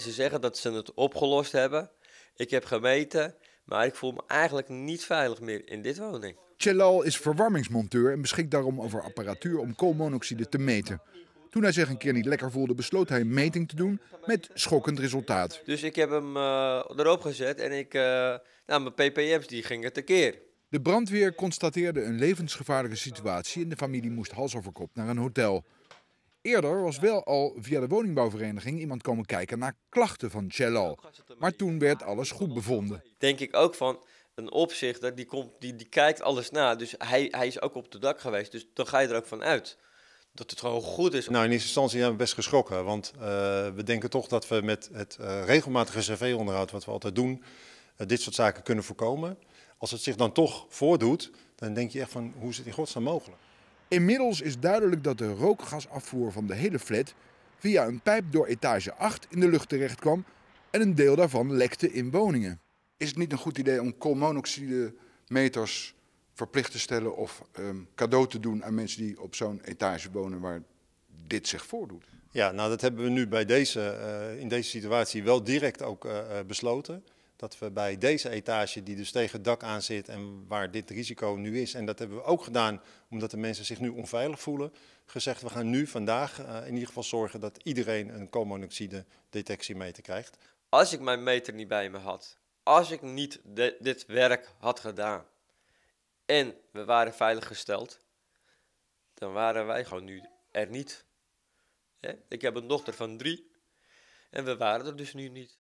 Ze zeggen dat ze het opgelost hebben. Ik heb gemeten, maar ik voel me eigenlijk niet veilig meer in dit woning. Chelal is verwarmingsmonteur en beschikt daarom over apparatuur om koolmonoxide te meten. Toen hij zich een keer niet lekker voelde, besloot hij een meting te doen met schokkend resultaat. Dus ik heb hem uh, erop gezet en ik, uh, nou, mijn ppm's die gingen tekeer. De brandweer constateerde een levensgevaarlijke situatie en de familie moest hals over kop naar een hotel. Eerder was wel al via de woningbouwvereniging iemand komen kijken naar klachten van Cello. Maar toen werd alles goed bevonden. Denk ik ook van een opzichter, die, komt, die, die kijkt alles na. Dus hij, hij is ook op de dak geweest. Dus dan ga je er ook van uit dat het gewoon goed is. Nou, in eerste instantie zijn we best geschrokken. Want eh, we denken toch dat we met het eh, regelmatige cv-onderhoud, wat we altijd doen, eh, dit soort zaken kunnen voorkomen. Als het zich dan toch voordoet, dan denk je echt van, hoe is het in godsnaam mogelijk? Inmiddels is duidelijk dat de rookgasafvoer van de hele flat via een pijp door etage 8 in de lucht terecht kwam en een deel daarvan lekte in woningen. Is het niet een goed idee om meters verplicht te stellen of ehm, cadeau te doen aan mensen die op zo'n etage wonen waar dit zich voordoet? Ja, nou dat hebben we nu bij deze, eh, in deze situatie wel direct ook eh, eh, besloten dat we bij deze etage, die dus tegen het dak aan zit en waar dit risico nu is, en dat hebben we ook gedaan omdat de mensen zich nu onveilig voelen, gezegd we gaan nu vandaag eh, in ieder geval zorgen dat iedereen een koolmonoxide detectiemeter krijgt. Als ik mijn meter niet bij me had, als ik niet dit werk had gedaan en we waren veilig gesteld, dan waren wij gewoon nu er niet. Ik heb een dochter van drie en we waren er dus nu niet.